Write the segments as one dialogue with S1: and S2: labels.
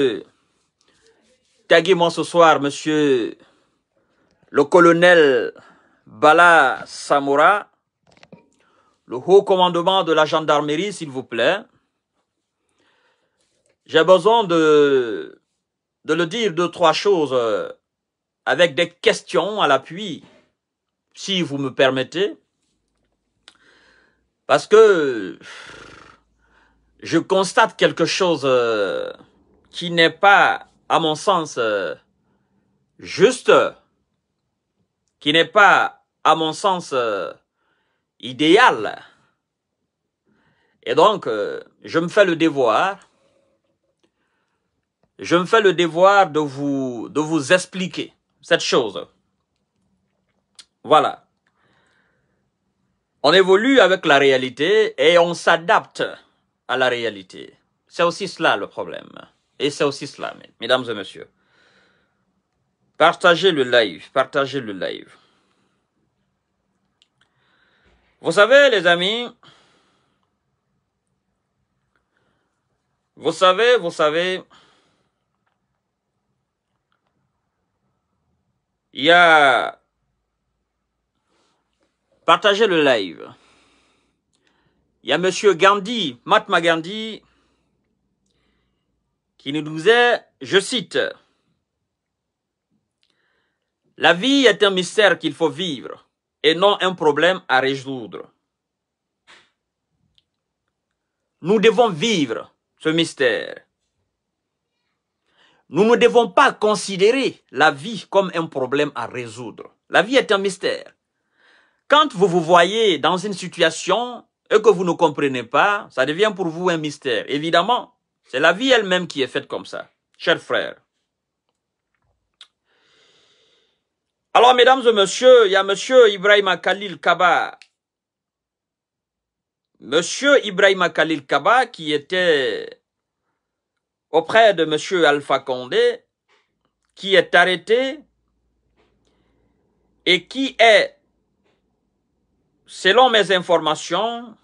S1: Euh, taguez-moi ce soir, monsieur le colonel Bala Samora, le haut commandement de la gendarmerie, s'il vous plaît. J'ai besoin de, de le dire deux, trois choses euh, avec des questions à l'appui, si vous me permettez. Parce que je constate quelque chose euh, qui n'est pas, à mon sens, euh, juste, qui n'est pas, à mon sens, euh, idéal. Et donc, euh, je me fais le devoir, je me fais le devoir de vous, de vous expliquer cette chose. Voilà. On évolue avec la réalité et on s'adapte à la réalité. C'est aussi cela le problème. Et c'est aussi cela, mesdames et messieurs. Partagez le live, partagez le live. Vous savez, les amis, vous savez, vous savez, il y a partagez le live. Il y a Monsieur Gandhi, Matma Gandhi, qui nous disait, je cite, La vie est un mystère qu'il faut vivre et non un problème à résoudre. Nous devons vivre ce mystère. Nous ne devons pas considérer la vie comme un problème à résoudre. La vie est un mystère. Quand vous vous voyez dans une situation et que vous ne comprenez pas, ça devient pour vous un mystère, évidemment. C'est la vie elle-même qui est faite comme ça, chers frères. Alors, mesdames et messieurs, il y a monsieur Ibrahim Khalil Kaba. Monsieur Ibrahim Khalil Kaba, qui était auprès de monsieur Alpha Condé, qui est arrêté et qui est, selon mes informations,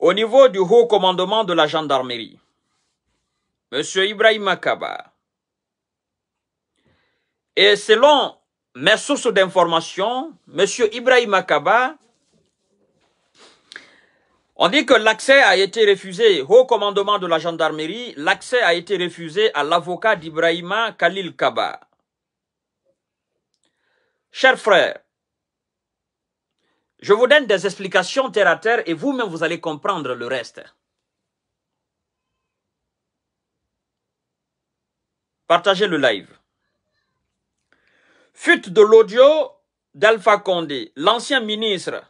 S1: au niveau du haut commandement de la gendarmerie, Monsieur Ibrahim Akaba. et selon mes sources d'information, Monsieur Ibrahim Akaba on dit que l'accès a été refusé au commandement de la gendarmerie, l'accès a été refusé à l'avocat d'Ibrahima Khalil Kaba. Chers frères, je vous donne des explications terre à terre et vous-même, vous allez comprendre le reste. Partagez le live. Fuite de l'audio d'Alpha Condé, l'ancien ministre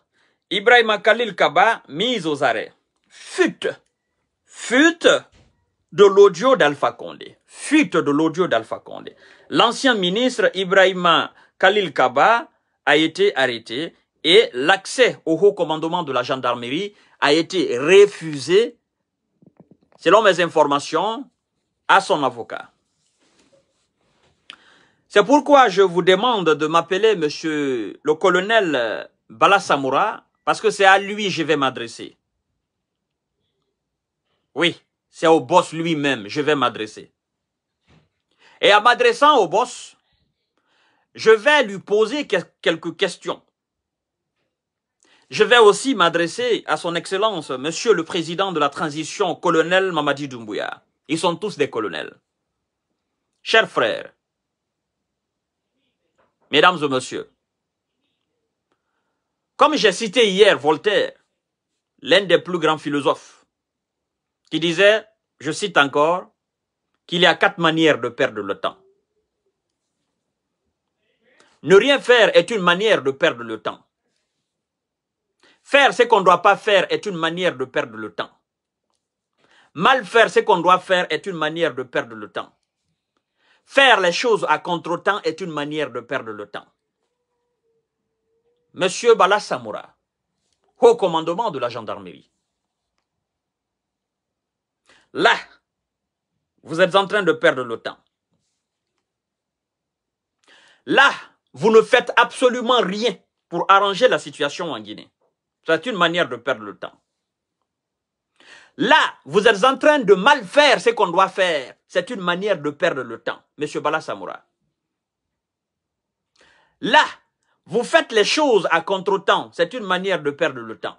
S1: Ibrahim Khalil Kaba, mise aux arrêts. Fuite. Fuite de l'audio d'Alpha Condé. Fuite de l'audio d'Alpha Condé. L'ancien ministre Ibrahim Khalil Kaba a été arrêté et l'accès au haut commandement de la gendarmerie a été refusé, selon mes informations, à son avocat. C'est pourquoi je vous demande de m'appeler monsieur le colonel Balasamoura, parce que c'est à lui que je vais m'adresser. Oui, c'est au boss lui-même que je vais m'adresser. Et en m'adressant au boss, je vais lui poser quelques questions. Je vais aussi m'adresser à son excellence, monsieur le président de la transition, colonel Mamadi Doumbouya. Ils sont tous des colonels. Chers frères, mesdames et messieurs, comme j'ai cité hier Voltaire, l'un des plus grands philosophes, qui disait, je cite encore, qu'il y a quatre manières de perdre le temps. Ne rien faire est une manière de perdre le temps. Faire ce qu'on ne doit pas faire est une manière de perdre le temps. Mal faire ce qu'on doit faire est une manière de perdre le temps. Faire les choses à contre-temps est une manière de perdre le temps. Monsieur Bala Samoura, haut commandement de la gendarmerie. Là, vous êtes en train de perdre le temps. Là, vous ne faites absolument rien pour arranger la situation en Guinée. C'est une manière de perdre le temps. Là, vous êtes en train de mal faire ce qu'on doit faire. C'est une manière de perdre le temps, Monsieur Bala Samoura. Là, vous faites les choses à contre-temps. C'est une manière de perdre le temps.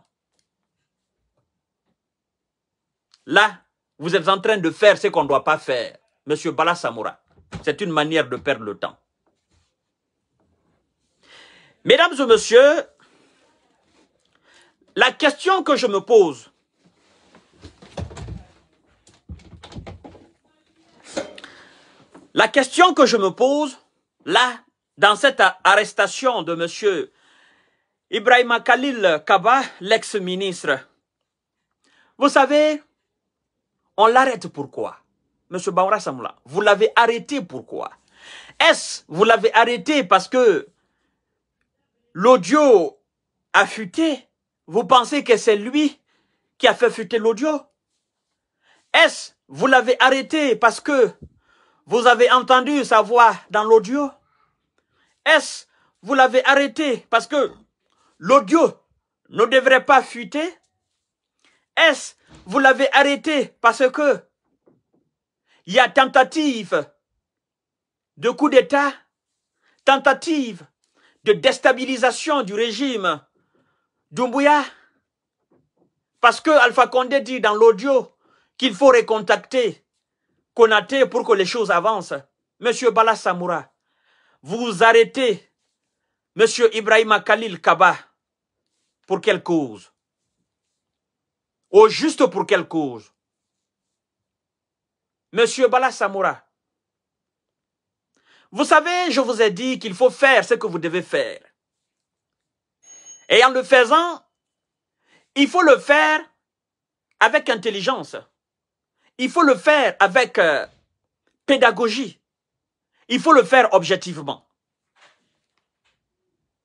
S1: Là, vous êtes en train de faire ce qu'on ne doit pas faire, Monsieur Bala Samoura. C'est une manière de perdre le temps. Mesdames et messieurs, la question que je me pose, la question que je me pose, là, dans cette arrestation de M. Ibrahim Khalil Kaba, l'ex-ministre, vous savez, on l'arrête pourquoi M. Baoura Samula, vous l'avez arrêté pourquoi Est-ce vous l'avez arrêté parce que l'audio affûté vous pensez que c'est lui qui a fait fuiter l'audio Est-ce vous l'avez arrêté parce que vous avez entendu sa voix dans l'audio Est-ce vous l'avez arrêté parce que l'audio ne devrait pas fuiter Est-ce vous l'avez arrêté parce que il y a tentative de coup d'État, tentative de déstabilisation du régime Dumbuya, Parce que Alpha Condé dit dans l'audio qu'il faut recontacter Konaté pour que les choses avancent. Monsieur Bala Samoura, vous arrêtez Monsieur Ibrahim Khalil Kaba pour quelle cause Au juste pour quelle cause Monsieur Bala Samoura, vous savez, je vous ai dit qu'il faut faire ce que vous devez faire. Et en le faisant, il faut le faire avec intelligence. Il faut le faire avec euh, pédagogie. Il faut le faire objectivement.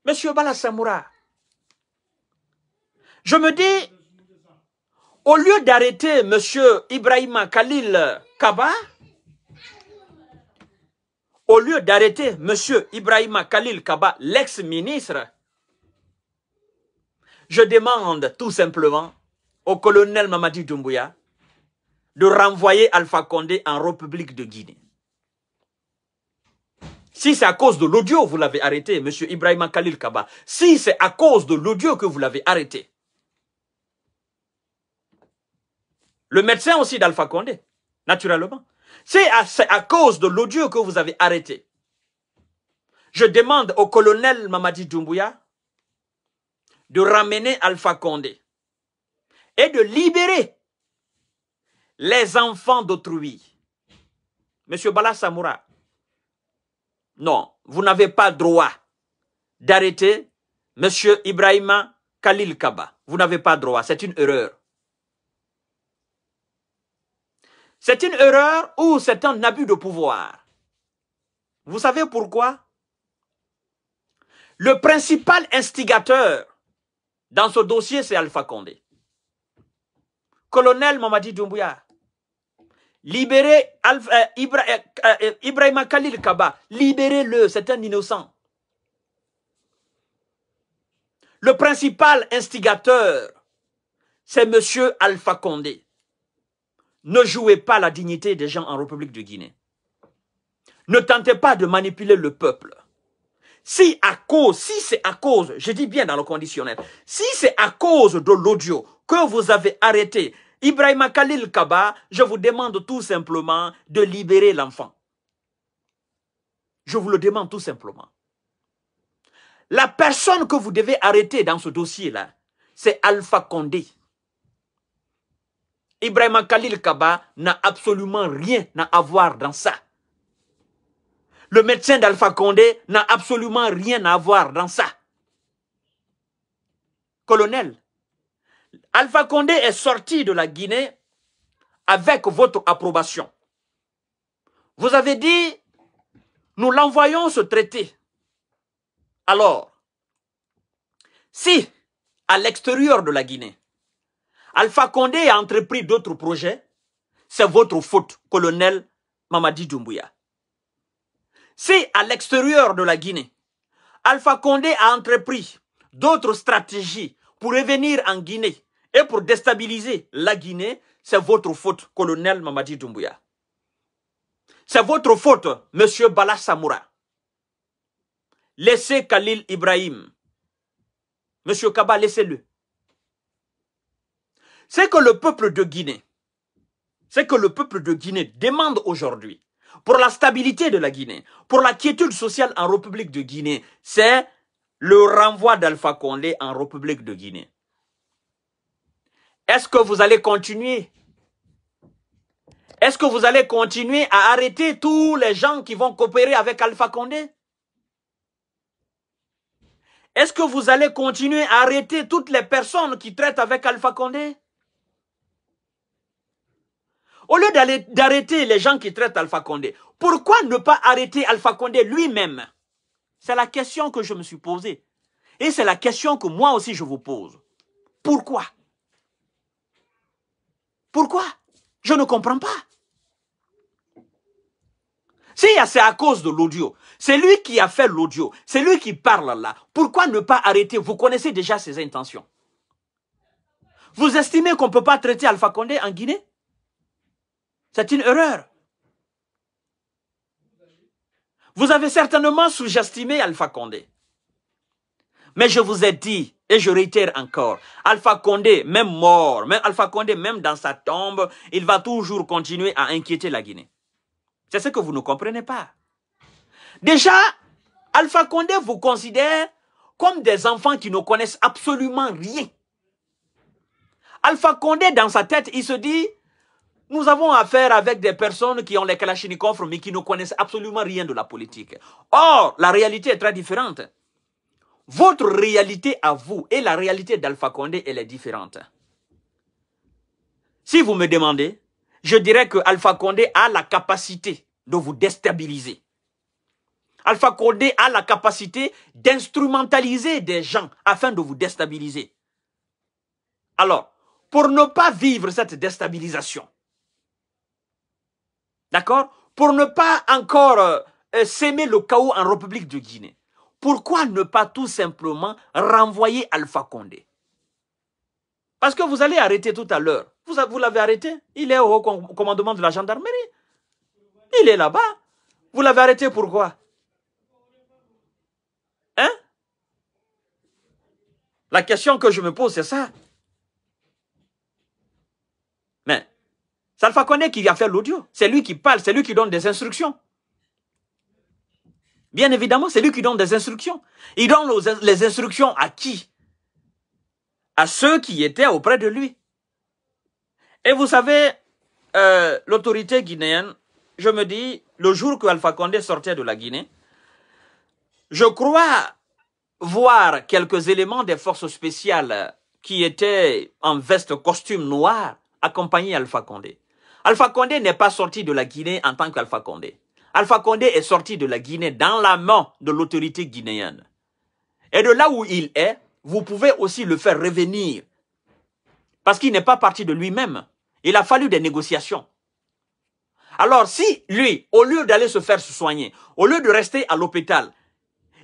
S1: Monsieur Samoura, je me dis, au lieu d'arrêter Monsieur Ibrahima Khalil Kaba, au lieu d'arrêter Monsieur Ibrahima Khalil Kaba, l'ex-ministre, je demande tout simplement au colonel Mamadi Doumbouya de renvoyer Alpha Condé en République de Guinée. Si c'est à cause de l'audio vous l'avez arrêté, Monsieur Ibrahim Khalil Kaba, si c'est à cause de l'audio que vous l'avez arrêté, le médecin aussi d'Alpha Condé, naturellement, c'est à, à cause de l'audio que vous avez arrêté, je demande au colonel Mamadi Doumbouya de ramener Alpha Condé et de libérer les enfants d'autrui. Monsieur Bala Samoura, non, vous n'avez pas droit d'arrêter Monsieur Ibrahima Khalil Kaba. Vous n'avez pas droit, c'est une erreur. C'est une erreur ou c'est un abus de pouvoir. Vous savez pourquoi Le principal instigateur dans ce dossier, c'est Alpha Condé. Colonel Mamadi Doumbouya, libérez euh, euh, euh, Ibrahima Khalil Kaba, libérez-le, c'est un innocent. Le principal instigateur, c'est M. Alpha Condé. Ne jouez pas la dignité des gens en République de Guinée. Ne tentez pas de manipuler le peuple si à cause, si c'est à cause, je dis bien dans le conditionnel, si c'est à cause de l'audio que vous avez arrêté Ibrahima Khalil Kaba, je vous demande tout simplement de libérer l'enfant. Je vous le demande tout simplement. La personne que vous devez arrêter dans ce dossier-là, c'est Alpha Condé. Ibrahima Khalil Kaba n'a absolument rien à avoir dans ça le médecin d'Alpha Condé n'a absolument rien à voir dans ça. Colonel, Alpha Condé est sorti de la Guinée avec votre approbation. Vous avez dit, nous l'envoyons se traiter. Alors, si à l'extérieur de la Guinée, Alpha Condé a entrepris d'autres projets, c'est votre faute, colonel Mamadi Doumbouya. Si à l'extérieur de la Guinée, Alpha Condé a entrepris d'autres stratégies pour revenir en Guinée et pour déstabiliser la Guinée, c'est votre faute, colonel Mamadi Doumbouya. C'est votre faute, monsieur Bala Samoura. Laissez Khalil Ibrahim. Monsieur Kaba, laissez-le. C'est que le peuple de Guinée, c'est que le peuple de Guinée demande aujourd'hui, pour la stabilité de la Guinée, pour la quiétude sociale en République de Guinée, c'est le renvoi d'Alpha Condé en République de Guinée. Est-ce que vous allez continuer Est-ce que vous allez continuer à arrêter tous les gens qui vont coopérer avec Alpha Condé Est-ce que vous allez continuer à arrêter toutes les personnes qui traitent avec Alpha Condé au lieu d'arrêter les gens qui traitent Alpha Condé, pourquoi ne pas arrêter Alpha Condé lui-même C'est la question que je me suis posée. Et c'est la question que moi aussi je vous pose. Pourquoi Pourquoi Je ne comprends pas. Si c'est à cause de l'audio, c'est lui qui a fait l'audio, c'est lui qui parle là. Pourquoi ne pas arrêter Vous connaissez déjà ses intentions. Vous estimez qu'on ne peut pas traiter Alpha Condé en Guinée c'est une erreur. Vous avez certainement sous-estimé Alpha Condé. Mais je vous ai dit, et je réitère encore, Alpha Condé, même mort, même Alpha Condé, même dans sa tombe, il va toujours continuer à inquiéter la Guinée. C'est ce que vous ne comprenez pas. Déjà, Alpha Condé vous considère comme des enfants qui ne connaissent absolument rien. Alpha Condé, dans sa tête, il se dit, nous avons affaire avec des personnes qui ont les kalachnikovs mais qui ne connaissent absolument rien de la politique. Or, la réalité est très différente. Votre réalité à vous et la réalité d'Alpha Condé, elle est différente. Si vous me demandez, je dirais que Alpha Condé a la capacité de vous déstabiliser. Alpha Condé a la capacité d'instrumentaliser des gens afin de vous déstabiliser. Alors, pour ne pas vivre cette déstabilisation, D'accord Pour ne pas encore euh, s'aimer le chaos en République de Guinée. Pourquoi ne pas tout simplement renvoyer Alpha Condé Parce que vous allez arrêter tout à l'heure. Vous, vous l'avez arrêté Il est au commandement de la gendarmerie. Il est là-bas. Vous l'avez arrêté pourquoi Hein La question que je me pose, c'est ça. C'est Alpha Condé qui a fait l'audio. C'est lui qui parle, c'est lui qui donne des instructions. Bien évidemment, c'est lui qui donne des instructions. Il donne les instructions à qui À ceux qui étaient auprès de lui. Et vous savez, euh, l'autorité guinéenne, je me dis, le jour que Alpha Condé sortait de la Guinée, je crois voir quelques éléments des forces spéciales qui étaient en veste costume noir accompagner Alpha Condé. Alpha Condé n'est pas sorti de la Guinée en tant qu'Alpha Condé. Alpha Condé est sorti de la Guinée dans la main de l'autorité guinéenne. Et de là où il est, vous pouvez aussi le faire revenir. Parce qu'il n'est pas parti de lui-même. Il a fallu des négociations. Alors si lui, au lieu d'aller se faire soigner, au lieu de rester à l'hôpital,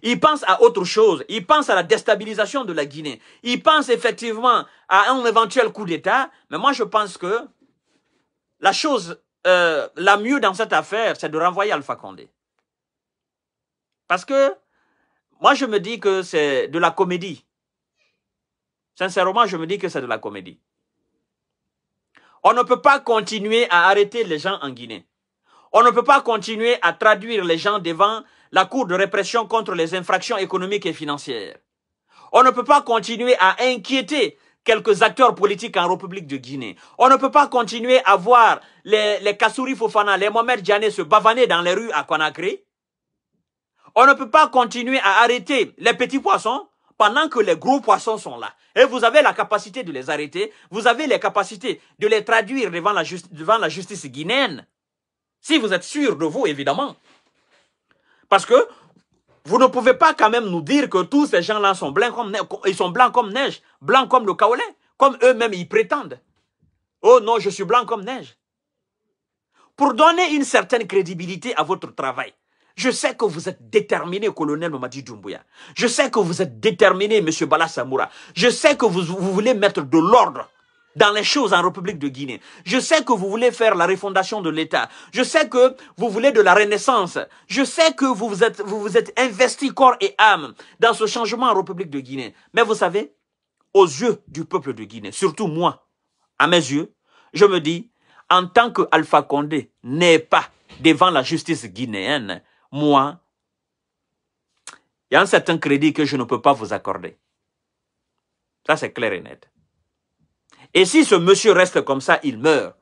S1: il pense à autre chose, il pense à la déstabilisation de la Guinée, il pense effectivement à un éventuel coup d'État, mais moi je pense que la chose euh, la mieux dans cette affaire, c'est de renvoyer Alpha Condé. Parce que moi, je me dis que c'est de la comédie. Sincèrement, je me dis que c'est de la comédie. On ne peut pas continuer à arrêter les gens en Guinée. On ne peut pas continuer à traduire les gens devant la Cour de répression contre les infractions économiques et financières. On ne peut pas continuer à inquiéter quelques acteurs politiques en République de Guinée. On ne peut pas continuer à voir les, les Kassouri Fofana, les Mohamed Djané se bavaner dans les rues à Conakry. On ne peut pas continuer à arrêter les petits poissons pendant que les gros poissons sont là. Et vous avez la capacité de les arrêter, vous avez les capacités de les traduire devant la, devant la justice guinéenne. Si vous êtes sûr de vous, évidemment. Parce que vous ne pouvez pas quand même nous dire que tous ces gens-là sont blancs comme neige, ils sont blancs comme neige, blancs comme le kaolin, comme eux-mêmes ils prétendent. Oh non, je suis blanc comme neige. Pour donner une certaine crédibilité à votre travail, je sais que vous êtes déterminé, colonel Mamadi Doumbouya. Je sais que vous êtes déterminé, monsieur Bala Samoura. Je sais que vous voulez mettre de l'ordre dans les choses en République de Guinée. Je sais que vous voulez faire la refondation de l'État. Je sais que vous voulez de la renaissance. Je sais que vous vous êtes, vous êtes investi corps et âme dans ce changement en République de Guinée. Mais vous savez, aux yeux du peuple de Guinée, surtout moi, à mes yeux, je me dis, en tant que Alpha Condé n'est pas devant la justice guinéenne, moi, il y a un certain crédit que je ne peux pas vous accorder. Ça, c'est clair et net. Et si ce monsieur reste comme ça, il meurt,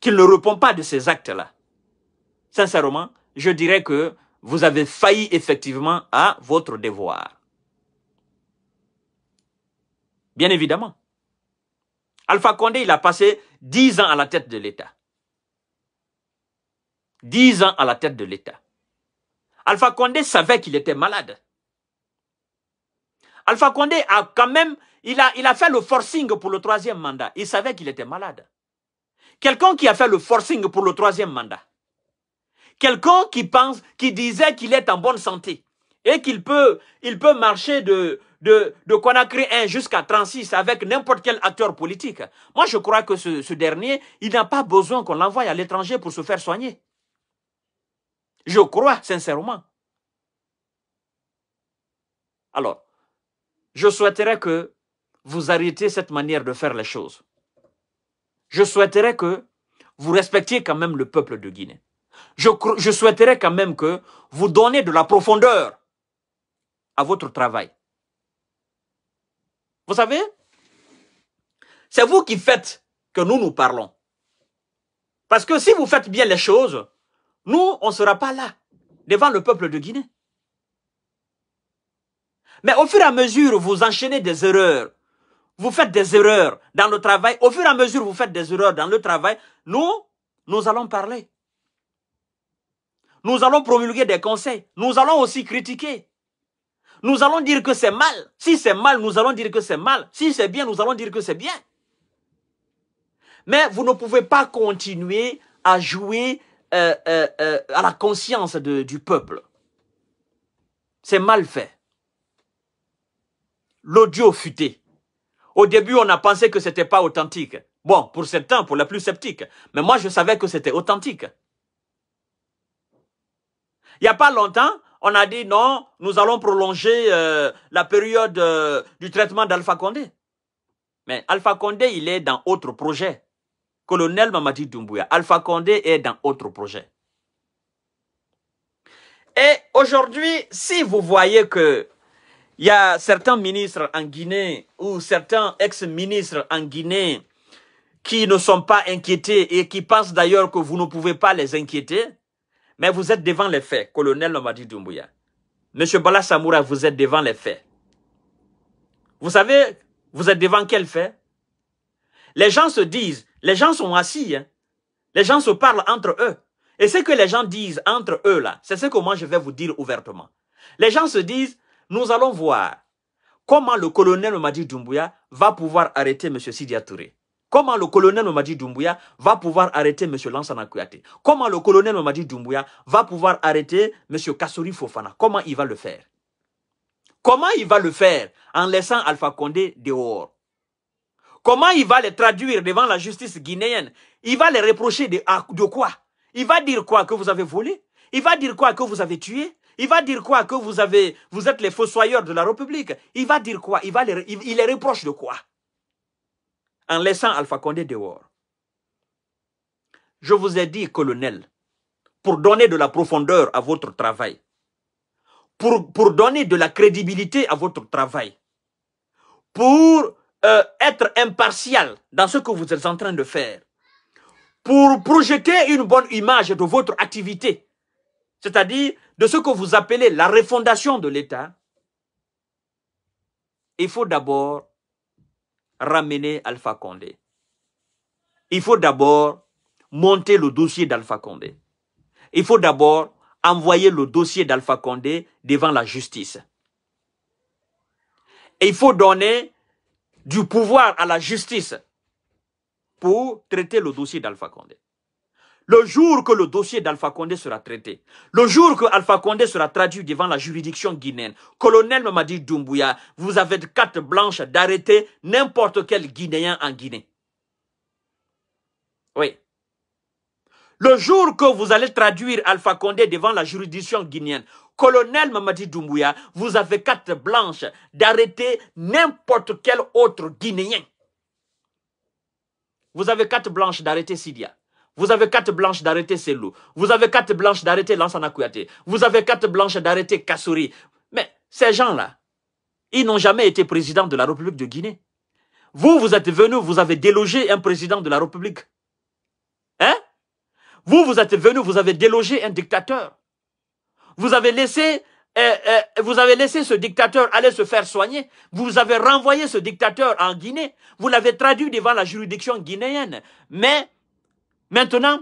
S1: qu'il ne répond pas de ces actes-là, sincèrement, je dirais que vous avez failli effectivement à votre devoir. Bien évidemment. Alpha Condé, il a passé dix ans à la tête de l'État. Dix ans à la tête de l'État. Alpha Condé savait qu'il était malade. Alpha Condé a quand même, il a, il a fait le forcing pour le troisième mandat. Il savait qu'il était malade. Quelqu'un qui a fait le forcing pour le troisième mandat. Quelqu'un qui pense, qui disait qu'il est en bonne santé et qu'il peut, il peut marcher de, de, de Conakry 1 jusqu'à 36 avec n'importe quel acteur politique. Moi, je crois que ce dernier, il n'a pas besoin qu'on l'envoie à l'étranger pour se faire soigner. Je crois sincèrement. Alors, je souhaiterais que vous arrêtiez cette manière de faire les choses. Je souhaiterais que vous respectiez quand même le peuple de Guinée. Je, souhaiterais quand même que vous donniez de la profondeur à votre travail. Vous savez, c'est vous qui faites que nous nous parlons. Parce que si vous faites bien les choses, nous, on ne sera pas là devant le peuple de Guinée. Mais au fur et à mesure, vous enchaînez des erreurs. Vous faites des erreurs dans le travail. Au fur et à mesure, vous faites des erreurs dans le travail. Nous, nous allons parler. Nous allons promulguer des conseils. Nous allons aussi critiquer. Nous allons dire que c'est mal. Si c'est mal, nous allons dire que c'est mal. Si c'est bien, nous allons dire que c'est bien. Mais vous ne pouvez pas continuer à jouer euh, euh, euh, à la conscience du peuple. C'est mal fait l'audio futé. Au début, on a pensé que c'était pas authentique. Bon, pour certains, pour les plus sceptiques. Mais moi, je savais que c'était authentique. Il n'y a pas longtemps, on a dit non, nous allons prolonger euh, la période euh, du traitement d'Alpha Condé. Mais Alpha Condé, il est dans autre projet. Colonel Mamadi Doumbouya, Alpha Condé est dans autre projet. Et aujourd'hui, si vous voyez que il y a certains ministres en Guinée ou certains ex-ministres en Guinée qui ne sont pas inquiétés et qui pensent d'ailleurs que vous ne pouvez pas les inquiéter. Mais vous êtes devant les faits, colonel Nomadi Doumbouya. Monsieur Bala Samoura, vous êtes devant les faits. Vous savez, vous êtes devant quel fait Les gens se disent, les gens sont assis, hein. les gens se parlent entre eux. Et ce que les gens disent entre eux là, c'est ce que moi je vais vous dire ouvertement. Les gens se disent, nous allons voir comment le colonel Mamadi Doumbouya va pouvoir arrêter M. Sidia Touré. Comment le colonel Mamadi Doumbouya va pouvoir arrêter M. Lansana Comment le colonel Mamadi Doumbouya va pouvoir arrêter M. Kassouri Fofana. Comment il va le faire Comment il va le faire en laissant Alpha Condé dehors Comment il va les traduire devant la justice guinéenne Il va les reprocher de quoi Il va dire quoi Que vous avez volé Il va dire quoi Que vous avez tué il va dire quoi Que vous, avez, vous êtes les fossoyeurs de la République. Il va dire quoi il, va les, il, reproche de quoi En laissant Alpha Condé dehors. Je vous ai dit, colonel, pour donner de la profondeur à votre travail, pour, pour donner de la crédibilité à votre travail, pour euh, être impartial dans ce que vous êtes en train de faire, pour projeter une bonne image de votre activité, c'est-à-dire de ce que vous appelez la refondation de l'État, il faut d'abord ramener Alpha Condé. Il faut d'abord monter le dossier d'Alpha Condé. Il faut d'abord envoyer le dossier d'Alpha Condé devant la justice. Et il faut donner du pouvoir à la justice pour traiter le dossier d'Alpha Condé. Le jour que le dossier d'Alpha Condé sera traité, le jour que Alpha Condé sera traduit devant la juridiction guinéenne, colonel Mamadi Doumbouya, vous avez quatre blanches d'arrêter n'importe quel Guinéen en Guinée. Oui. Le jour que vous allez traduire Alpha Condé devant la juridiction guinéenne, colonel Mamadi Doumbouya, vous avez quatre blanches d'arrêter n'importe quel autre Guinéen. Vous avez quatre blanches d'arrêter Sidia. Vous avez quatre blanches d'arrêter Selou. Vous avez quatre blanches d'arrêter Lansana Kouyaté. Vous avez quatre blanches d'arrêter Kassouri. Mais ces gens-là, ils n'ont jamais été président de la République de Guinée. Vous, vous êtes venu, vous avez délogé un président de la République. Hein Vous, vous êtes venu, vous avez délogé un dictateur. Vous avez laissé euh, euh, vous avez laissé ce dictateur aller se faire soigner. Vous avez renvoyé ce dictateur en Guinée. Vous l'avez traduit devant la juridiction guinéenne. Mais Maintenant,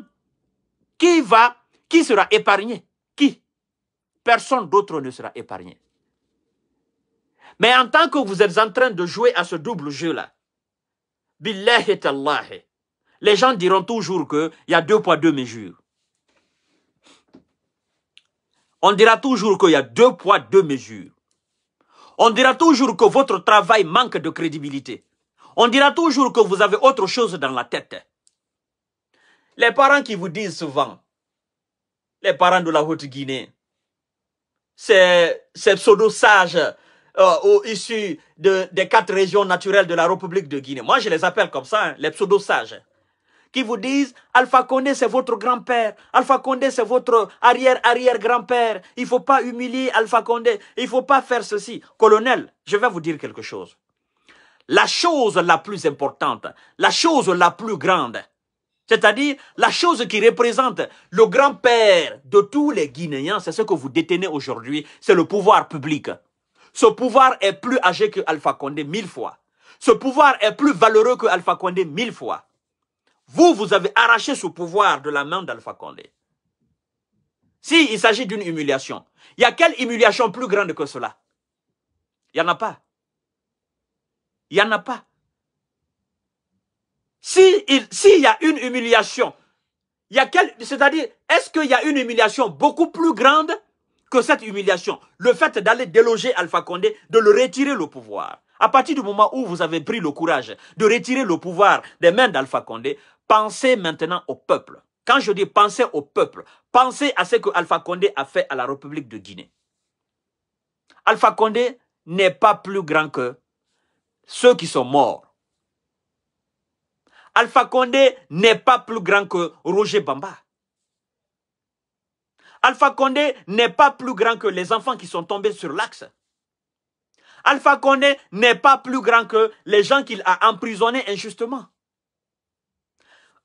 S1: qui va, qui sera épargné Qui Personne d'autre ne sera épargné. Mais en tant que vous êtes en train de jouer à ce double jeu-là, les gens diront toujours qu'il y a deux poids, deux mesures. On dira toujours qu'il y a deux poids, deux mesures. On dira toujours que votre travail manque de crédibilité. On dira toujours que vous avez autre chose dans la tête. Les parents qui vous disent souvent, les parents de la Haute-Guinée, ces, pseudo-sages euh, issus des quatre régions naturelles de la République de Guinée, moi je les appelle comme ça, hein, les pseudo-sages, qui vous disent Alpha Condé c'est votre grand-père, Alpha Condé c'est votre arrière-arrière-grand-père, il faut pas humilier Alpha Condé, il faut pas faire ceci. Colonel, je vais vous dire quelque chose. La chose la plus importante, la chose la plus grande, c'est-à-dire, la chose qui représente le grand-père de tous les Guinéens, c'est ce que vous détenez aujourd'hui, c'est le pouvoir public. Ce pouvoir est plus âgé que Alpha Condé mille fois. Ce pouvoir est plus valeureux que Alpha Condé mille fois. Vous, vous avez arraché ce pouvoir de la main d'Alpha Condé. Si il s'agit d'une humiliation, il y a quelle humiliation plus grande que cela Il n'y en a pas. Il n'y en a pas. S'il y a une humiliation, c'est-à-dire, est-ce qu'il y a une humiliation beaucoup plus grande que cette humiliation Le fait d'aller déloger Alpha Condé, de le retirer le pouvoir. À partir du moment où vous avez pris le courage de retirer le pouvoir des mains d'Alpha Condé, pensez maintenant au peuple. Quand je dis pensez au peuple, pensez à ce que Alpha Condé a fait à la République de Guinée. Alpha Condé n'est pas plus grand que ceux qui sont morts. Alpha Condé n'est pas plus grand que Roger Bamba. Alpha Condé n'est pas plus grand que les enfants qui sont tombés sur l'axe. Alpha Condé n'est pas plus grand que les gens qu'il a emprisonnés injustement.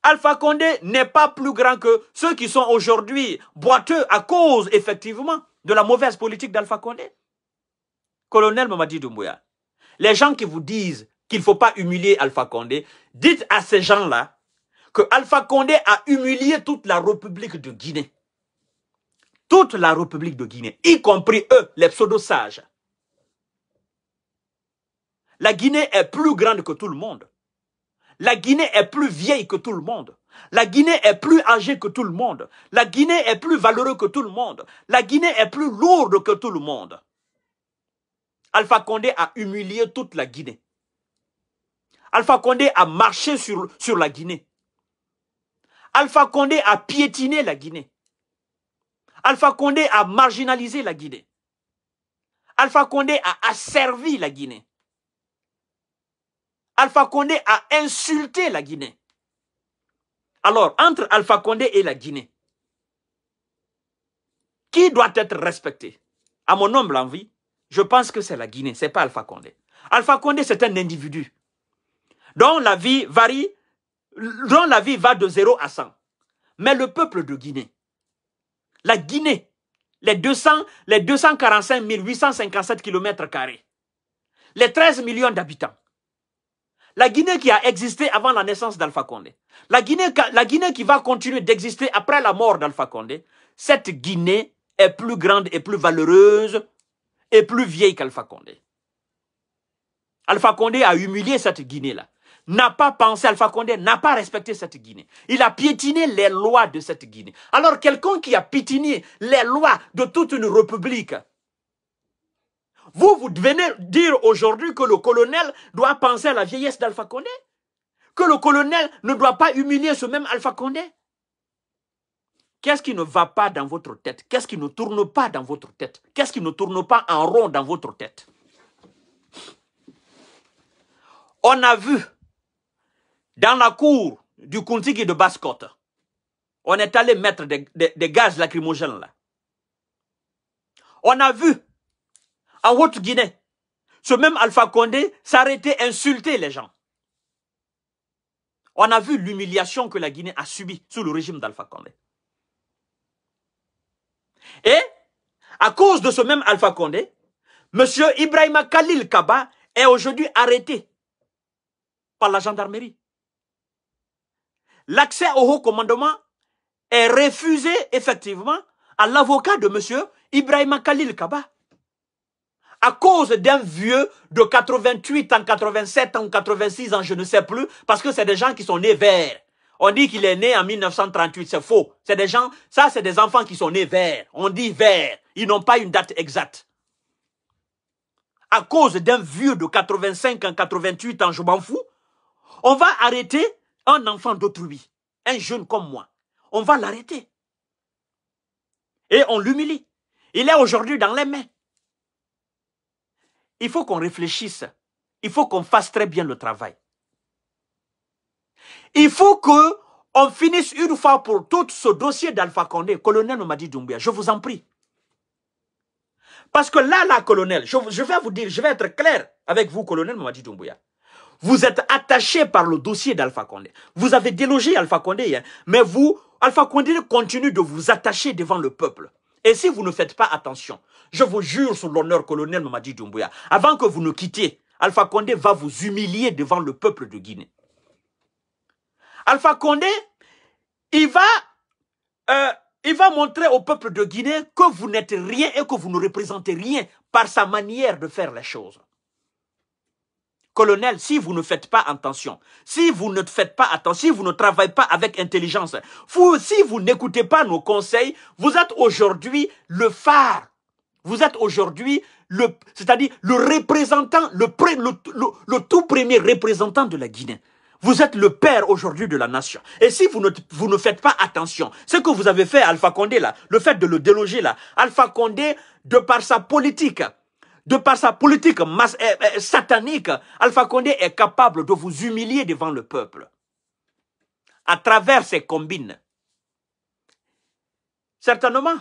S1: Alpha Condé n'est pas plus grand que ceux qui sont aujourd'hui boiteux à cause, effectivement, de la mauvaise politique d'Alpha Condé. Colonel Mamadi Doumbouya, les gens qui vous disent il ne faut pas humilier Alpha Condé, dites à ces gens-là que Alpha Condé a humilié toute la République de Guinée. Toute la République de Guinée, y compris eux, les pseudo-sages. La Guinée est plus grande que tout le monde. La Guinée est plus vieille que tout le monde. La Guinée est plus âgée que tout le monde. La Guinée est plus valeureuse que tout le monde. La Guinée est plus lourde que tout le monde. Alpha Condé a humilié toute la Guinée. Alpha Condé a marché sur, sur la Guinée. Alpha Condé a piétiné la Guinée. Alpha Condé a marginalisé la Guinée. Alpha Condé a asservi la Guinée. Alpha Condé a insulté la Guinée. Alors, entre Alpha Condé et la Guinée, qui doit être respecté À mon humble envie, je pense que c'est la Guinée, ce n'est pas Alpha Condé. Alpha Condé, c'est un individu dont la vie varie, dont la vie va de 0 à 100. Mais le peuple de Guinée, la Guinée, les 200, les 245 857 km carrés, les 13 millions d'habitants, la Guinée qui a existé avant la naissance d'Alpha Condé, la Guinée, la Guinée qui va continuer d'exister après la mort d'Alpha Condé, cette Guinée est plus grande et plus valeureuse et plus vieille qu'Alpha Condé. Alpha Condé a humilié cette Guinée-là n'a pas pensé, Alpha Condé n'a pas respecté cette Guinée. Il a piétiné les lois de cette Guinée. Alors quelqu'un qui a piétiné les lois de toute une république, vous, vous devenez dire aujourd'hui que le colonel doit penser à la vieillesse d'Alpha Condé Que le colonel ne doit pas humilier ce même Alpha Condé Qu'est-ce qui ne va pas dans votre tête Qu'est-ce qui ne tourne pas dans votre tête Qu'est-ce qui ne tourne pas en rond dans votre tête On a vu dans la cour du Kuntiki de Bascotte, on est allé mettre des, des, gaz lacrymogènes là. On a vu en Haute-Guinée ce même Alpha Condé s'arrêter, insulter les gens. On a vu l'humiliation que la Guinée a subie sous le régime d'Alpha Condé. Et à cause de ce même Alpha Condé, M. Ibrahima Khalil Kaba est aujourd'hui arrêté par la gendarmerie l'accès au haut commandement est refusé effectivement à l'avocat de M. Ibrahim Khalil Kaba. À cause d'un vieux de 88 ans, 87 ans, 86 ans, je ne sais plus, parce que c'est des gens qui sont nés verts. On dit qu'il est né en 1938, c'est faux. C'est des gens, ça c'est des enfants qui sont nés verts. On dit verts, ils n'ont pas une date exacte. À cause d'un vieux de 85 ans, 88 ans, je m'en fous, on va arrêter un enfant d'autrui, un jeune comme moi, on va l'arrêter. Et on l'humilie. Il est aujourd'hui dans les mains. Il faut qu'on réfléchisse. Il faut qu'on fasse très bien le travail. Il faut que on finisse une fois pour toutes ce dossier d'Alpha Condé, colonel dit Doumbia. Je vous en prie. Parce que là, là, colonel, je, vais vous dire, je vais être clair avec vous, colonel dit Doumbouya. Vous êtes attaché par le dossier d'Alpha Condé. Vous avez délogé Alpha Condé, hein. mais vous, Alpha Condé continue de vous attacher devant le peuple. Et si vous ne faites pas attention, je vous jure sur l'honneur colonel Mamadi Doumbouya, avant que vous ne quittiez, Alpha Condé va vous humilier devant le peuple de Guinée. Alpha Condé, il va, euh, il va montrer au peuple de Guinée que vous n'êtes rien et que vous ne représentez rien par sa manière de faire les choses. Colonel, si vous ne faites pas attention, si vous ne faites pas attention, si vous ne travaillez pas avec intelligence, si vous n'écoutez pas nos conseils, vous êtes aujourd'hui le phare. Vous êtes aujourd'hui le, c'est-à-dire le représentant, le, tout premier représentant de la Guinée. Vous êtes le père aujourd'hui de la nation. Et si vous ne, vous ne faites pas attention, ce que vous avez fait à Alpha Condé là, le fait de le déloger là, Alpha Condé, de par sa politique, de par sa politique eh, eh, satanique, Alpha Condé est capable de vous humilier devant le peuple à travers ses combines. Certainement,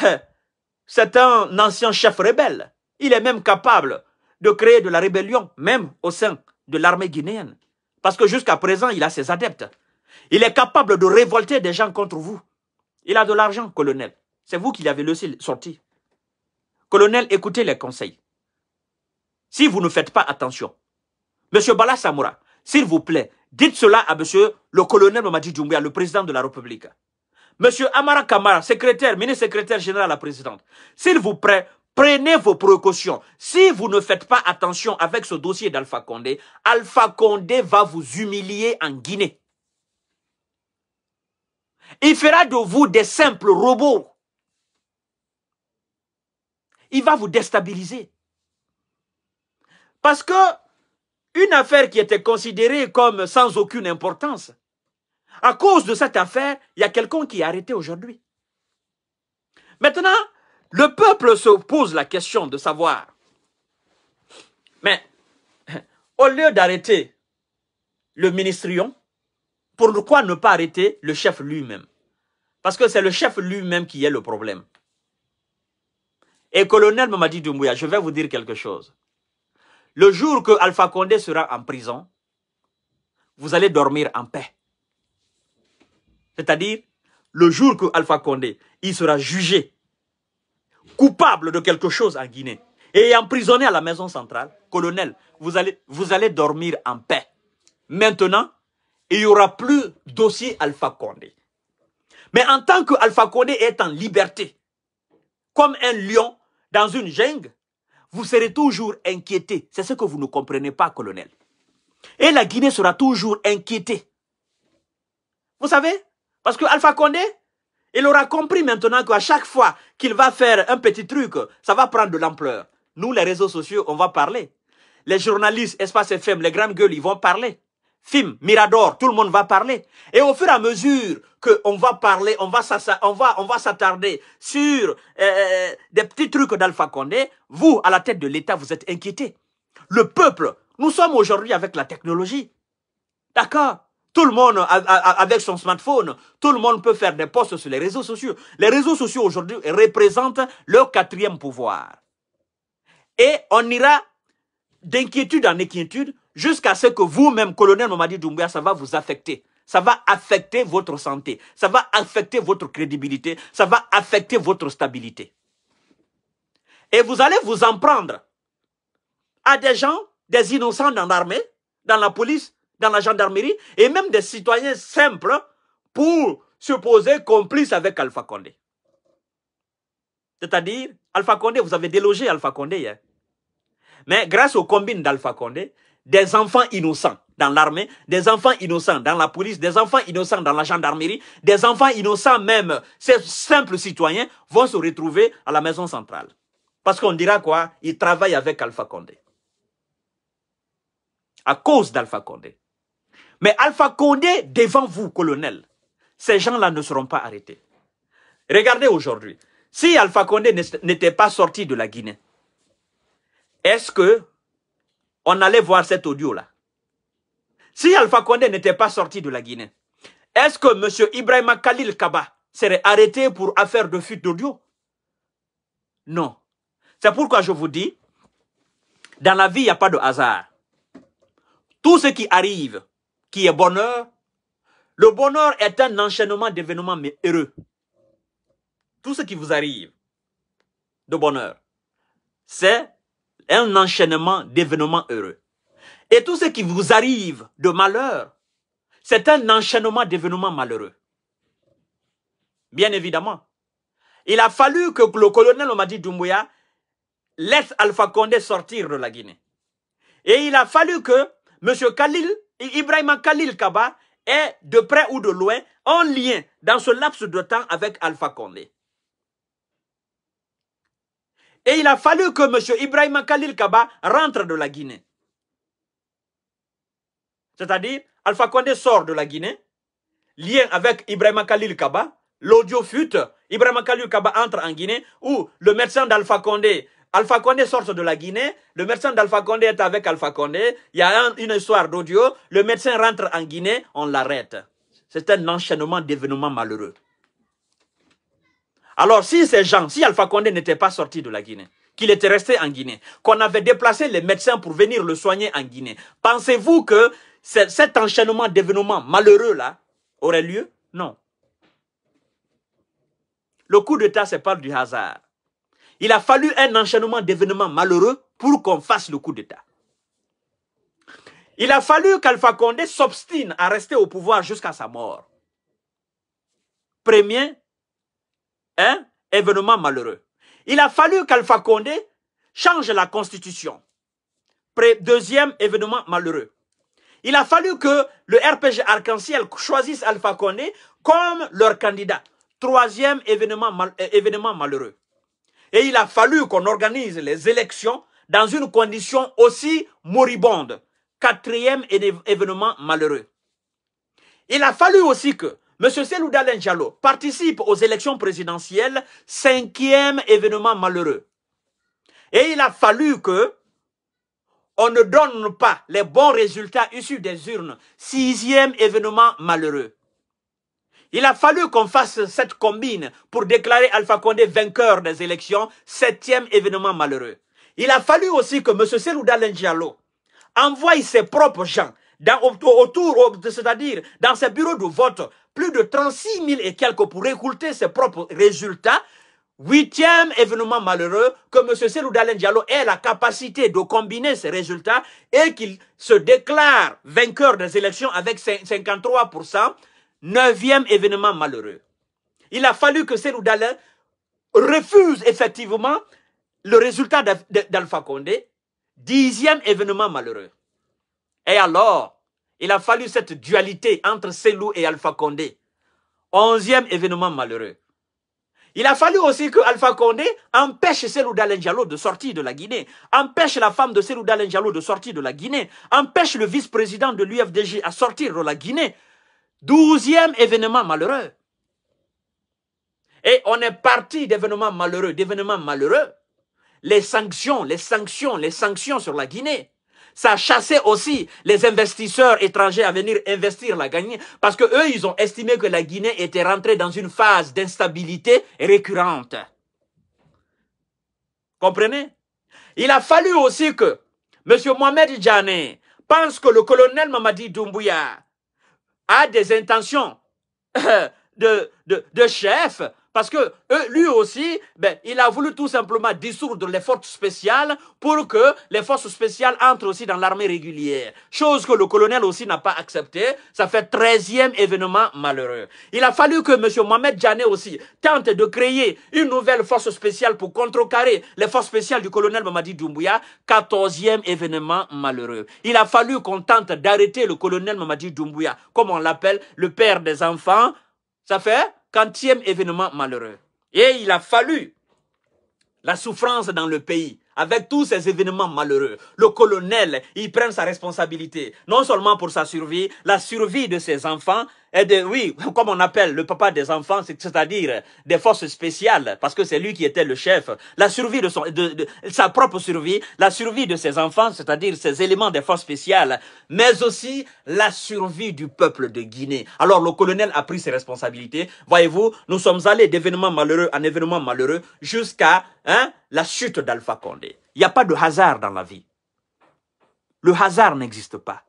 S1: c'est un ancien chef rebelle. Il est même capable de créer de la rébellion, même au sein de l'armée guinéenne. Parce que jusqu'à présent, il a ses adeptes. Il est capable de révolter des gens contre vous. Il a de l'argent, colonel. C'est vous qui l'avez laissé sorti. Colonel, écoutez les conseils. Si vous ne faites pas attention, Monsieur Bala Samoura, s'il vous plaît, dites cela à Monsieur le colonel Mamadi Djoumbia, le président de la République. Monsieur Amara Kamara, secrétaire, ministre secrétaire général à la présidente, s'il vous plaît, prenez vos précautions. Si vous ne faites pas attention avec ce dossier d'Alpha Condé, Alpha Condé va vous humilier en Guinée. Il fera de vous des simples robots il va vous déstabiliser. Parce que une affaire qui était considérée comme sans aucune importance, à cause de cette affaire, il y a quelqu'un qui est arrêté aujourd'hui. Maintenant, le peuple se pose la question de savoir, mais au lieu d'arrêter le ministrion, pourquoi ne pas arrêter le chef lui-même Parce que c'est le chef lui-même qui est le problème. Et colonel dit, Doumbouya, je vais vous dire quelque chose. Le jour que Alpha Condé sera en prison, vous allez dormir en paix. C'est-à-dire, le jour que Alpha Condé, il sera jugé coupable de quelque chose en Guinée et emprisonné à la maison centrale, colonel, vous allez, vous allez dormir en paix. Maintenant, il n'y aura plus dossier Alpha Condé. Mais en tant que Alpha Condé est en liberté, comme un lion dans une jungle, vous serez toujours inquiété. C'est ce que vous ne comprenez pas, colonel. Et la Guinée sera toujours inquiétée. Vous savez Parce que Alpha Condé, il aura compris maintenant qu'à chaque fois qu'il va faire un petit truc, ça va prendre de l'ampleur. Nous, les réseaux sociaux, on va parler. Les journalistes, Espace FM, les grandes gueules, ils vont parler. Film Mirador, tout le monde va parler. Et au fur et à mesure qu'on va parler, on va, on va, on va s'attarder sur euh, euh, des petits trucs d'Alpha Condé, vous, à la tête de l'État, vous êtes inquiétés. Le peuple, nous sommes aujourd'hui avec la technologie. D'accord tout le monde, avec son smartphone, tout le monde peut faire des posts sur les réseaux sociaux. Les réseaux sociaux aujourd'hui représentent leur quatrième pouvoir. Et on ira d'inquiétude en inquiétude jusqu'à ce que vous-même, colonel Mamadi Doumbouya, ça va vous affecter. Ça va affecter votre santé, ça va affecter votre crédibilité, ça va affecter votre stabilité. Et vous allez vous en prendre à des gens, des innocents dans l'armée, dans la police, dans la gendarmerie, et même des citoyens simples pour se poser complices avec Alpha Condé. C'est-à-dire, Alpha Condé, vous avez délogé Alpha Condé hier. Hein. Mais grâce aux combines d'Alpha Condé, des enfants innocents dans l'armée, des enfants innocents dans la police, des enfants innocents dans la gendarmerie, des enfants innocents même, ces simples citoyens vont se retrouver à la maison centrale. Parce qu'on dira quoi Ils travaillent avec Alpha Condé. À cause d'Alpha Condé. Mais Alpha Condé, devant vous, colonel, ces gens-là ne seront pas arrêtés. Regardez aujourd'hui. Si Alpha Condé n'était pas sorti de la Guinée, est-ce que on allait voir cet audio-là. Si Alpha Condé n'était pas sorti de la Guinée, est-ce que M. Ibrahim Khalil Kaba serait arrêté pour affaire de fuite d'audio Non. C'est pourquoi je vous dis, dans la vie, il n'y a pas de hasard. Tout ce qui arrive, qui est bonheur, le bonheur est un enchaînement d'événements mais heureux. Tout ce qui vous arrive de bonheur, c'est un enchaînement d'événements heureux. Et tout ce qui vous arrive de malheur, c'est un enchaînement d'événements malheureux. Bien évidemment. Il a fallu que le colonel Omadi Doumbouya laisse Alpha Condé sortir de la Guinée. Et il a fallu que M. Khalil, Ibrahim Khalil Kaba ait, de près ou de loin, un lien dans ce laps de temps avec Alpha Condé. Et il a fallu que M. Ibrahim Khalil Kaba rentre de la Guinée. C'est-à-dire, Alpha Condé sort de la Guinée, lien avec Ibrahim Khalil Kaba, l'audio fut, Ibrahim Khalil Kaba entre en Guinée, où le médecin d'Alpha Condé, Alpha Condé sort de la Guinée, le médecin d'Alpha Condé est avec Alpha Condé, il y a une histoire d'audio, le médecin rentre en Guinée, on l'arrête. C'est un enchaînement d'événements malheureux. Alors si ces gens, si Alpha Condé n'était pas sorti de la Guinée, qu'il était resté en Guinée, qu'on avait déplacé les médecins pour venir le soigner en Guinée, pensez-vous que cet enchaînement d'événements malheureux là aurait lieu Non. Le coup d'État, c'est pas du hasard. Il a fallu un enchaînement d'événements malheureux pour qu'on fasse le coup d'État. Il a fallu qu'Alpha Condé s'obstine à rester au pouvoir jusqu'à sa mort. Premier, un événement malheureux. Il a fallu qu'Alpha Condé change la constitution. Deuxième événement malheureux. Il a fallu que le RPG Arc-en-Ciel choisisse Alpha Condé comme leur candidat. Troisième euh, événement malheureux. Et il a fallu qu'on organise les élections dans une condition aussi moribonde. Quatrième événement malheureux. Il a fallu aussi que M. Selouda L'Enjalo participe aux élections présidentielles, cinquième événement malheureux. Et il a fallu que on ne donne pas les bons résultats issus des urnes, sixième événement malheureux. Il a fallu qu'on fasse cette combine pour déclarer Alpha Condé vainqueur des élections, septième événement malheureux. Il a fallu aussi que M. Selouda Lengialo envoie ses propres gens dans, autour, autour c'est-à-dire dans ses bureaux de vote, plus de 36 000 et quelques pour récolter ses propres résultats. Huitième événement malheureux, que M. Selou Diallo ait la capacité de combiner ses résultats et qu'il se déclare vainqueur des élections avec 53%. Neuvième événement malheureux. Il a fallu que Selou refuse effectivement le résultat d'Alpha Condé. Dixième événement malheureux. Et alors, il a fallu cette dualité entre Selou et Alpha Condé. Onzième événement malheureux. Il a fallu aussi que Alpha Condé empêche Selou d'Alenjalo de sortir de la Guinée, empêche la femme de Selou d'Alenjalo de sortir de la Guinée, empêche le vice-président de l'UFDG à sortir de la Guinée. Douzième événement malheureux. Et on est parti d'événements malheureux, d'événements malheureux. Les sanctions, les sanctions, les sanctions sur la Guinée ça chassé aussi les investisseurs étrangers à venir investir la Guinée parce que eux, ils ont estimé que la Guinée était rentrée dans une phase d'instabilité récurrente. Comprenez Il a fallu aussi que M. Mohamed Djane pense que le colonel Mamadi Doumbouya a des intentions de chef parce que euh, lui aussi, ben, il a voulu tout simplement dissoudre les forces spéciales pour que les forces spéciales entrent aussi dans l'armée régulière. Chose que le colonel aussi n'a pas acceptée. Ça fait treizième événement malheureux. Il a fallu que M. Mohamed Djané aussi tente de créer une nouvelle force spéciale pour contrecarrer les forces spéciales du colonel Mamadi Doumbouya. 14 événement malheureux. Il a fallu qu'on tente d'arrêter le colonel Mamadi Doumbouya, comme on l'appelle, le père des enfants. Ça fait quantième événement malheureux. Et il a fallu la souffrance dans le pays. Avec tous ces événements malheureux, le colonel, il prend sa responsabilité, non seulement pour sa survie, la survie de ses enfants, et oui, comme on appelle le papa des enfants, c'est-à-dire des forces spéciales, parce que c'est lui qui était le chef. La survie de, son, de, sa propre survie, la survie de ses enfants, c'est-à-dire ses éléments des forces spéciales, mais aussi la survie du peuple de Guinée. Alors le colonel a pris ses responsabilités. Voyez-vous, nous sommes allés d'événements malheureux en événement malheureux jusqu'à hein, la chute d'Alpha Condé. Il n'y a pas de hasard dans la vie. Le hasard n'existe pas.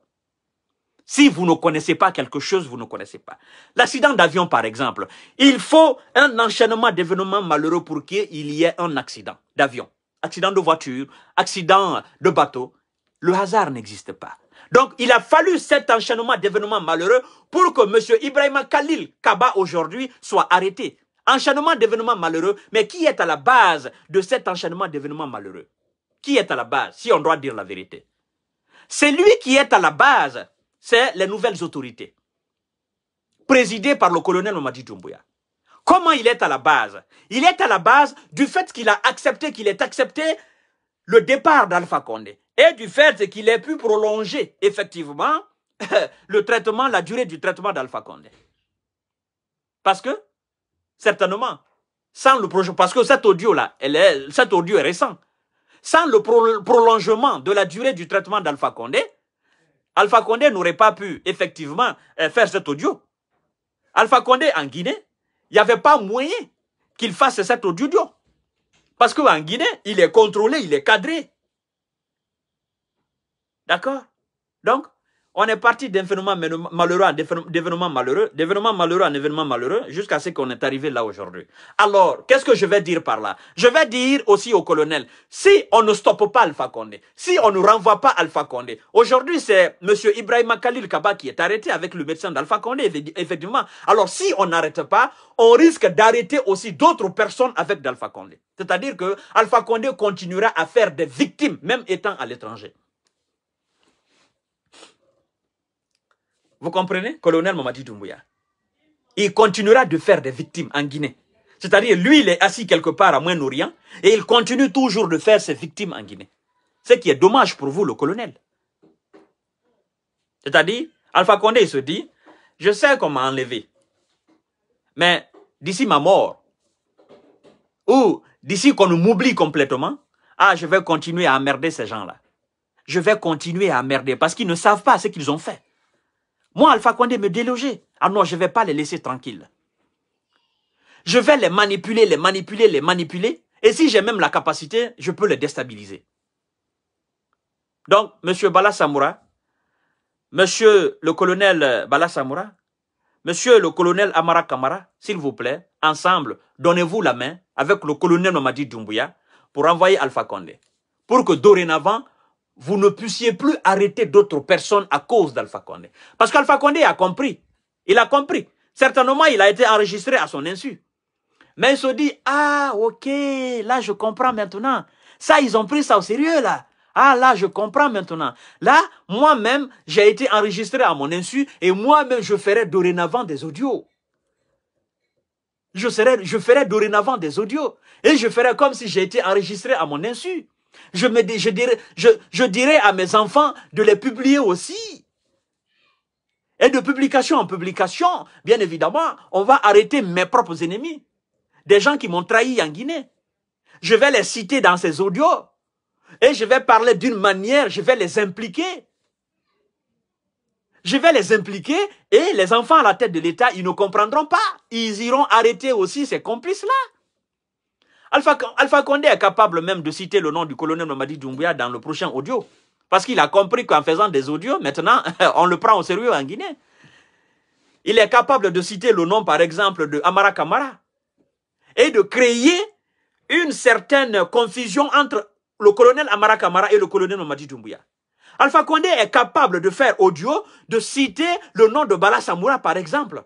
S1: Si vous ne connaissez pas quelque chose, vous ne connaissez pas. L'accident d'avion, par exemple, il faut un enchaînement d'événements malheureux pour qu'il y ait un accident d'avion, accident de voiture, accident de bateau. Le hasard n'existe pas. Donc, il a fallu cet enchaînement d'événements malheureux pour que M. Ibrahim Khalil Kaba aujourd'hui soit arrêté. Enchaînement d'événements malheureux, mais qui est à la base de cet enchaînement d'événements malheureux Qui est à la base, si on doit dire la vérité C'est lui qui est à la base c'est les nouvelles autorités, présidées par le colonel Mamadi Doumbouya. Comment il est à la base Il est à la base du fait qu'il a accepté, qu'il ait accepté le départ d'Alpha Condé et du fait qu'il ait pu prolonger effectivement le traitement, la durée du traitement d'Alpha Condé. Parce que, certainement, sans le projet, parce que cet audio-là, cet audio est récent, sans le prolongement de la durée du traitement d'Alpha Condé, Alpha Condé n'aurait pas pu effectivement euh, faire cet audio. Alpha Condé en Guinée, il n'y avait pas moyen qu'il fasse cet audio. Parce qu'en Guinée, il est contrôlé, il est cadré. D'accord Donc, on est parti d'événements malheureux en malheureux, d'événements malheureux en événements malheureux, jusqu'à ce qu'on est arrivé là aujourd'hui. Alors, qu'est-ce que je vais dire par là Je vais dire aussi au colonel, si on ne stoppe pas Alpha Condé, si on ne renvoie pas Alpha Condé, aujourd'hui c'est M. Ibrahim Khalil Kaba qui est arrêté avec le médecin d'Alpha Condé, effectivement. Alors, si on n'arrête pas, on risque d'arrêter aussi d'autres personnes avec d'Alpha Condé. C'est-à-dire que Alpha Condé continuera à faire des victimes, même étant à l'étranger. Vous comprenez Colonel Mamadi Doumbouya. Il continuera de faire des victimes en Guinée. C'est-à-dire, lui, il est assis quelque part à Moyen-Orient et il continue toujours de faire ses victimes en Guinée. Ce qui est dommage pour vous, le colonel. C'est-à-dire, Alpha Condé il se dit, je sais qu'on m'a enlevé, mais d'ici ma mort, ou d'ici qu'on m'oublie complètement, ah, je vais continuer à emmerder ces gens-là. Je vais continuer à emmerder parce qu'ils ne savent pas ce qu'ils ont fait. Moi, Alpha Condé, me déloger. Ah non, je ne vais pas les laisser tranquilles. Je vais les manipuler, les manipuler, les manipuler. Et si j'ai même la capacité, je peux les déstabiliser. Donc, M. Bala Samoura, M. le colonel euh, Bala Samoura, Monsieur le colonel Amara Kamara, s'il vous plaît, ensemble, donnez-vous la main avec le colonel Nomadi Doumbouya pour envoyer Alpha Condé. Pour que dorénavant, vous ne puissiez plus arrêter d'autres personnes à cause d'Alpha Condé. Parce qu'Alpha Condé a compris. Il a compris. Certainement, il a été enregistré à son insu. Mais il se dit, ah, ok, là, je comprends maintenant. Ça, ils ont pris ça au sérieux, là. Ah, là, je comprends maintenant. Là, moi-même, j'ai été enregistré à mon insu et moi-même, je ferai dorénavant des audios. Je, serai, je ferai dorénavant des audios. Et je ferai comme si j'ai été enregistré à mon insu. Je, me, je, dirais, je, je dirais à mes enfants de les publier aussi. Et de publication en publication, bien évidemment, on va arrêter mes propres ennemis. Des gens qui m'ont trahi en Guinée. Je vais les citer dans ces audios. Et je vais parler d'une manière, je vais les impliquer. Je vais les impliquer et les enfants à la tête de l'État, ils ne comprendront pas. Ils iront arrêter aussi ces complices-là. Alpha, Condé est capable même de citer le nom du colonel Mamadi Doumbouya dans le prochain audio. Parce qu'il a compris qu'en faisant des audios, maintenant, on le prend au sérieux en Guinée. Il est capable de citer le nom, par exemple, de Amara Kamara et de créer une certaine confusion entre le colonel Amara Kamara et le colonel Mamadi Doumbouya. Alpha Condé est capable de faire audio, de citer le nom de Bala Samoura, par exemple,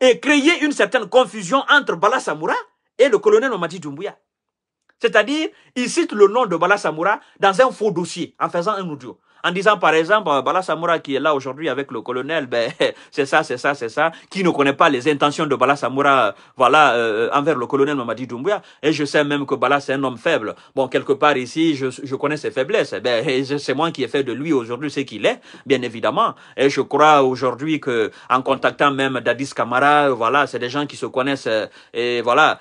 S1: et créer une certaine confusion entre Bala Samoura et le colonel Mamadi Doumbouya. C'est-à-dire, il cite le nom de Bala Samoura dans un faux dossier en faisant un audio en disant par exemple, euh, Bala Samoura qui est là aujourd'hui avec le colonel, ben, c'est ça, c'est ça, c'est ça, qui ne connaît pas les intentions de Bala Samoura, euh, voilà, euh, envers le colonel Mamadi Doumbouya, et je sais même que Bala c'est un homme faible. Bon, quelque part ici, je, je connais ses faiblesses, ben, c'est moi qui ai fait de lui aujourd'hui ce qu'il est, bien évidemment, et je crois aujourd'hui que, en contactant même Dadis Kamara, voilà, c'est des gens qui se connaissent, et voilà,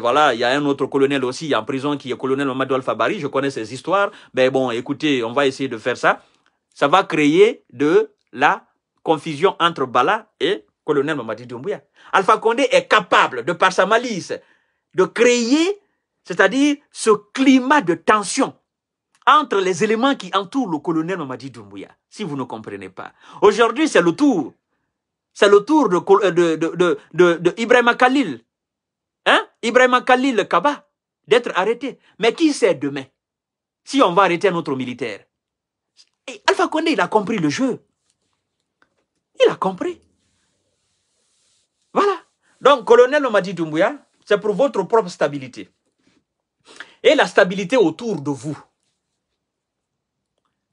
S1: voilà, il y a un autre colonel aussi en prison qui est colonel Mamadou Al-Fabari, je connais ses histoires, ben bon, écoutez, on va essayer de faire ça ça va créer de la confusion entre Bala et colonel Mamadi Doumbouya. Alpha Condé est capable, de par sa malice, de créer, c'est-à-dire ce climat de tension entre les éléments qui entourent le colonel Mamadi Doumbouya, si vous ne comprenez pas. Aujourd'hui, c'est le tour. C'est le tour de, euh, de, de, Ibrahim Khalil. Hein? Khalil Kaba, d'être arrêté. Mais qui sait demain si on va arrêter notre militaire et Alpha Condé, il a compris le jeu. Il a compris. Voilà. Donc, colonel Omadi Doumbouya, c'est pour votre propre stabilité. Et la stabilité autour de vous.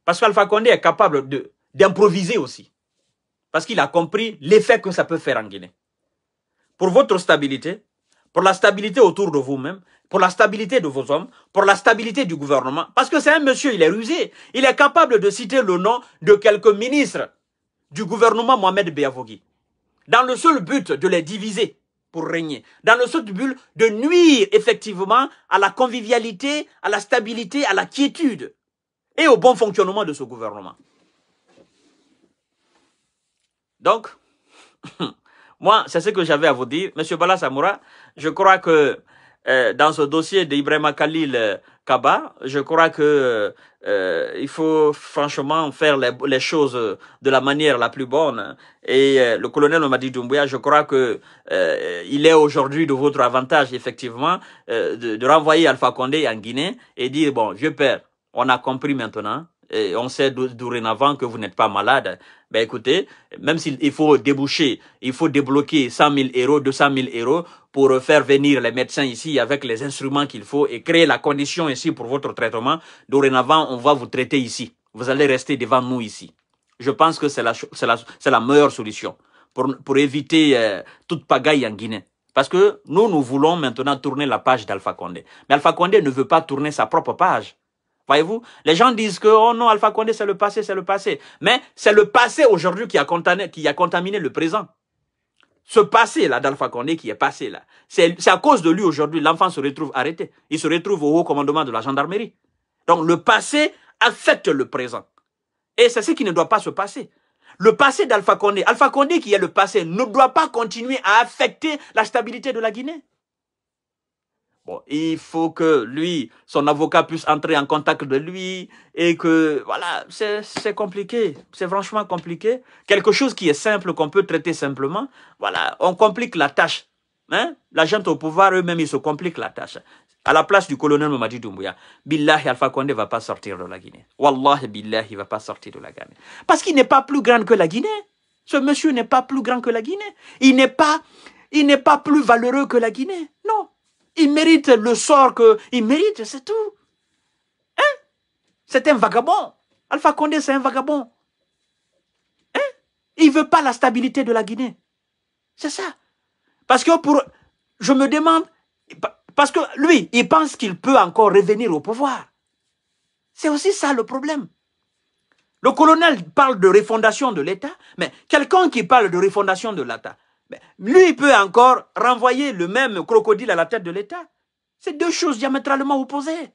S1: Parce qu'Alpha Condé est capable d'improviser aussi. Parce qu'il a compris l'effet que ça peut faire en Guinée. Pour votre stabilité, pour la stabilité autour de vous-même, pour la stabilité de vos hommes, pour la stabilité du gouvernement. Parce que c'est un monsieur, il est rusé. Il est capable de citer le nom de quelques ministres du gouvernement Mohamed Béavogui. Dans le seul but de les diviser pour régner. Dans le seul but de nuire effectivement à la convivialité, à la stabilité, à la quiétude et au bon fonctionnement de ce gouvernement. Donc, Moi, c'est ce que j'avais à vous dire. Monsieur Bala Samoura, je crois que euh, dans ce dossier d'Ibrahima Khalil euh, Kaba, je crois que euh, il faut franchement faire les, choses de la manière la plus bonne. Et le colonel Omadi Doumbouya, je crois que il est aujourd'hui de votre avantage effectivement de, de renvoyer Alpha Condé en Guinée et dire bon, je perds. On a compris maintenant on sait dorénavant que vous n'êtes pas malade. Ben écoutez, même s'il faut déboucher, il faut débloquer 100 000 euros, 200 000 euros pour faire venir les médecins ici avec les instruments qu'il faut et créer la condition ici pour votre traitement. Dorénavant, on va vous traiter ici. Vous allez rester devant nous ici. Je pense que c'est la, meilleure solution pour, éviter euh, toute pagaille en Guinée. Parce que nous, nous voulons maintenant tourner la page d'Alpha Condé. Mais Alpha Condé ne veut pas tourner sa propre page. Voyez-vous Les gens disent que, oh non, Alpha Condé, c'est le passé, c'est le passé. Mais c'est le passé aujourd'hui qui, qui, a contaminé le présent. Ce passé-là d'Alpha Condé qui est passé là, c'est à cause de lui aujourd'hui, l'enfant se retrouve arrêté. Il se retrouve au haut commandement de la gendarmerie. Donc le passé affecte le présent. Et c'est ce qui ne doit pas se passer. Le passé d'Alpha Condé, Alpha Condé qui est le passé, ne doit pas continuer à affecter la stabilité de la Guinée. Bon, il faut que lui, son avocat puisse entrer en contact de lui et que, voilà, c'est compliqué. C'est franchement compliqué. Quelque chose qui est simple, qu'on peut traiter simplement. Voilà, on complique la tâche. Hein? La gente au pouvoir, eux-mêmes, ils se compliquent la tâche. À la place du colonel Mamadi Doumbouya, Billahi Alpha Condé va pas sortir de la Guinée. Wallahi Billahi il va pas sortir de la Guinée. Parce qu'il n'est pas plus grand que la Guinée. Ce monsieur n'est pas plus grand que la Guinée. Il n'est pas, il n'est pas plus valeureux que la Guinée. Non il mérite le sort que il mérite, c'est tout. Hein? C'est un vagabond. Alpha Condé, c'est un vagabond. Hein? Il veut pas la stabilité de la Guinée. C'est ça. Parce que pour, je me demande, parce que lui, il pense qu'il peut encore revenir au pouvoir. C'est aussi ça le problème. Le colonel parle de refondation de l'État, mais quelqu'un qui parle de refondation de l'État, ben, lui, il peut encore renvoyer le même crocodile à la tête de l'État. C'est deux choses diamétralement opposées.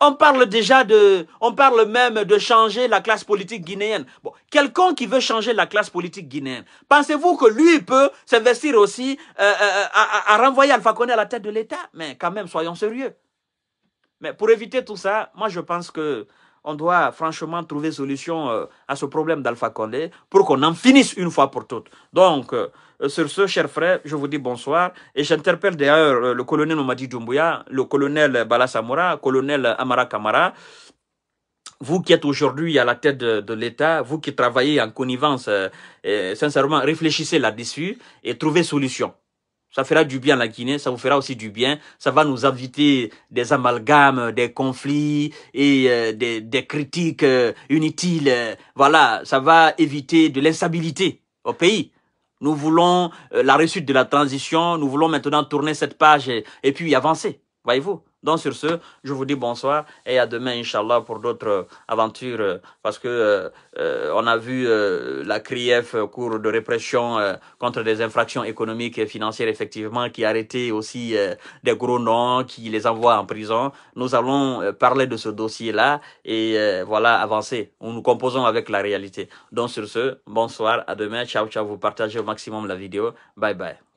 S1: On parle déjà de, on parle même de changer la classe politique guinéenne. Bon, quelqu'un qui veut changer la classe politique guinéenne, pensez-vous que lui peut s'investir aussi euh, euh, euh, à, renvoyer Alpha Condé à la tête de l'État Mais quand même, soyons sérieux. Mais pour éviter tout ça, moi je pense que on doit franchement trouver solution euh, à ce problème d'Alpha Condé pour qu'on en finisse une fois pour toutes. Donc, euh, euh, sur ce, chers frères, je vous dis bonsoir et j'interpelle d'ailleurs le colonel Omadi Doumbouya, le colonel Bala le colonel Amara Kamara, vous qui êtes aujourd'hui à la tête de, l'État, vous qui travaillez en connivence, sincèrement, réfléchissez là-dessus et trouvez solution. Ça fera du bien à la Guinée, ça vous fera aussi du bien. Ça va nous éviter des amalgames, des conflits et euh, des, critiques euh, inutiles. Voilà, ça va éviter de l'instabilité au pays. Nous voulons euh, la réussite de la transition, nous voulons maintenant tourner cette page et puis avancer. Voyez-vous Donc sur ce, je vous dis bonsoir et à demain, Inch'Allah, pour d'autres euh, aventures. Euh, parce que euh, on a vu la CRIEF, cours de répression contre des infractions économiques et financières, effectivement, qui arrêté aussi des gros noms, qui les envoie en prison. Nous allons parler de ce dossier-là et voilà, avancer. Nous nous composons avec la réalité. Donc sur ce, bonsoir, à demain. Ciao, ciao. Vous partagez au maximum la vidéo. Bye bye.